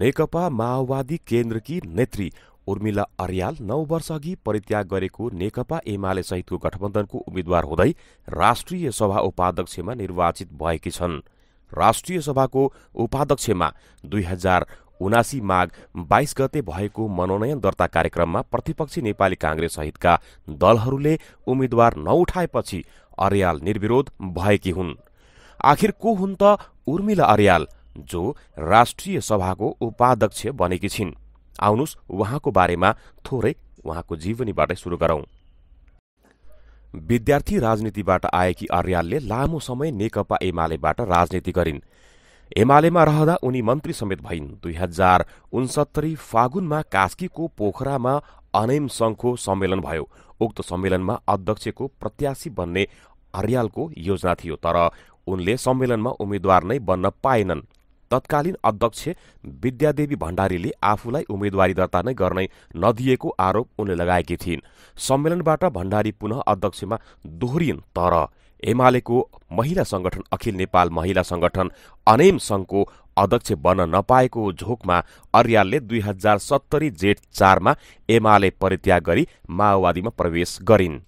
नेकपा माओवादी केन्द्रकी नेत्री उर्मिला अर्याल नौ वर्षअघि परित्याग गरेको नेकपा एमाले सहितको गठबन्धनको उम्मेद्वार हुँदै राष्ट्रिय सभा उपाध्यक्षमा निर्वाचित भएकी छन् राष्ट्रिय सभाको उपाध्यक्षमा दुई हजार उनासी माघ बाइस गते भएको मनोनयन दर्ता कार्यक्रममा प्रतिपक्षी नेपाली काङ्ग्रेस सहितका दलहरूले उम्मेद्वार नउठाएपछि अर्याल निर्विरोध भएकी हुन् आखिर को हुन् त उर्मिला अर्याल जो राष्ट्रीय सभा को उपाध्यक्ष बनेकी छिन् आउनुहोस् उहाँको बारेमा थोरै उहाँको जीवनीबाटै सुरु गरौं विद्यार्थी राजनीतिबाट आएकी अर्यालले लामो समय नेकपा एमालेबाट राजनीति गरिन् एमालेमा रहँदा उनी मन्त्री समेत भइन् दुई हजार उन्सत्तरी फागुनमा कास्कीको पोखरामा अनैम सङ्घको सम्मेलन भयो उक्त सम्मेलनमा अध्यक्षको प्रत्याशी बन्ने अर्यालको योजना थियो तर उनले सम्मेलनमा उम्मेद्वार नै बन्न पाएनन् तत्कालीन अध्यक्ष विद्यादेवी भण्डारीले आफूलाई उम्मेद्वारी दर्ता नै गर्नै नदिएको आरोप उनले लगाएकी थिइन् सम्मेलनबाट भण्डारी पुनः अध्यक्षमा दोहोरिन् तर एमालेको महिला संगठन अखिल नेपाल महिला संगठन अनेम संघको अध्यक्ष बन्न नपाएको झोकमा अर्यालले दुई हजार सत्तरी जेठ चारमा एमाले परित्याग गरी माओवादीमा प्रवेश गरिन्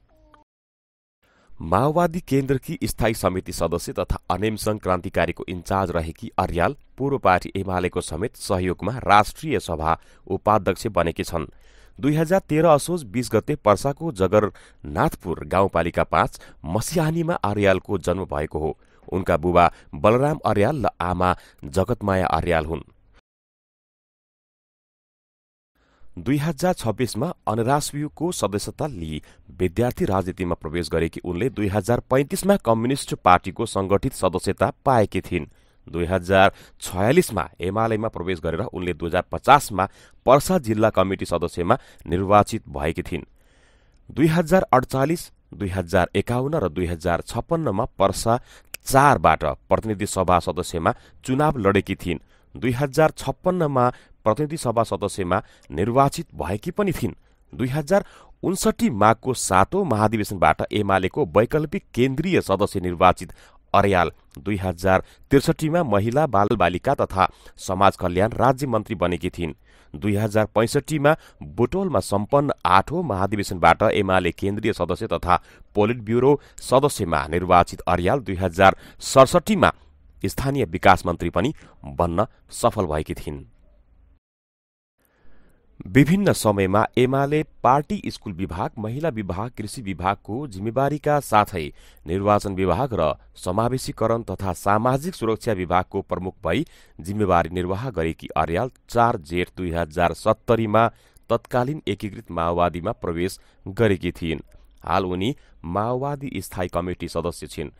माओवादी केन्द्रकी स्थायी समिति सदस्य तथा अनेमसङ क्रान्तिकारीको इन्चार्ज रहेकी अर्याल पूर्व पार्टी एमालेको समेत सहयोगमा राष्ट्रिय सभा उपाध्यक्ष बनेकी छन् दुई हजार तेह्र असोज बीस गते पर्साको जगरनाथपुर गाउँपालिका पाँच मसिहानीमा अर्यालको जन्म भएको हो उनका बुबा बलराम अर्याल र आमा जगतमाया अर्याल हुन् दुई हजार छब्बिसमा अनरासयुको सदस्यता लिई विद्यार्थी राजनीतिमा प्रवेश गरेकी उनले दुई हजार पैँतिसमा कम्युनिस्ट पार्टीको संगठित सदस्यता पाएकी थिइन् दुई हजार छयालिसमा एमालेमा प्रवेश गरेर उनले दुई हजार पचासमा पर्सा जिल्ला कमिटी सदस्यमा निर्वाचित भएकी थिइन् दुई हजार अडचालिस दुई हजार एकाउन्न र दुई हजार छप्पन्नमा पर्सा चारबाट प्रतिनिधि सभा सदस्यमा चुनाव लडेकी थिइन् दुई हजार छप्पन्नमा प्रतिनिधि सभा सदस्यमा निर्वाचित भएकी पनि थिइन् दुई हजार उन्सठी माघको सातौँ महाधिवेशनबाट एमालेको वैकल्पिक केन्द्रीय सदस्य निर्वाचित अर्याल दुई हजार त्रिसठीमा महिला बालबालिका तथा समाज कल्याण राज्य मन्त्री बनेकी थिइन् दुई हजार पैँसठीमा बोटोलमा सम्पन्न आठौँ महाधिवेशनबाट एमाले केन्द्रीय सदस्य तथा पोलिट ब्युरो सदस्यमा निर्वाचित अर्याल दुई हजार सडसठीमा स्थानीय विकास मन्त्री पनि बन्न सफल भएकी थिइन् विभिन्न समयमा एमाले पार्टी स्कूल विभाग महिला विभाग कृषि विभागको जिम्मेवारीका साथै निर्वाचन विभाग र समावेशीकरण तथा सामाजिक सुरक्षा विभागको प्रमुख भई जिम्मेवारी निर्वाह गरेकी अर्याल चार जेठ दुई हजार सत्तरीमा तत्कालीन एकीकृत माओवादीमा प्रवेश गरेकी थिइन् हाल उनी माओवादी स्थायी कमिटी सदस्य छिन्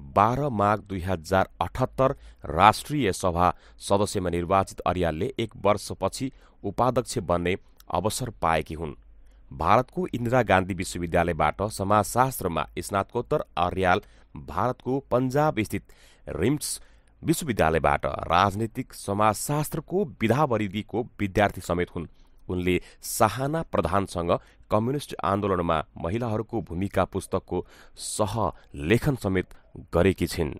बाह्र माघ दुई हजार अठहत्तर राष्ट्रिय सभा सदस्यमा निर्वाचित अर्यालले एक वर्षपछि उपाध्यक्ष बन्ने अवसर पाएकी हुन् भारतको इन्दिरा गान्धी विश्वविद्यालयबाट समाजशास्त्रमा स्नातकोत्तर अर्याल भारतको पन्जाबस्थित रिम्स विश्वविद्यालयबाट राजनीतिक समाजशास्त्रको विधावरिधिको विद्यार्थी समेत हुन् उनले साहना प्रधानसँग कम्युनिस्ट आन्दोलनमा महिलाहरूको भूमिका पुस्तकको सहलेखन समेत गरेकी छिन्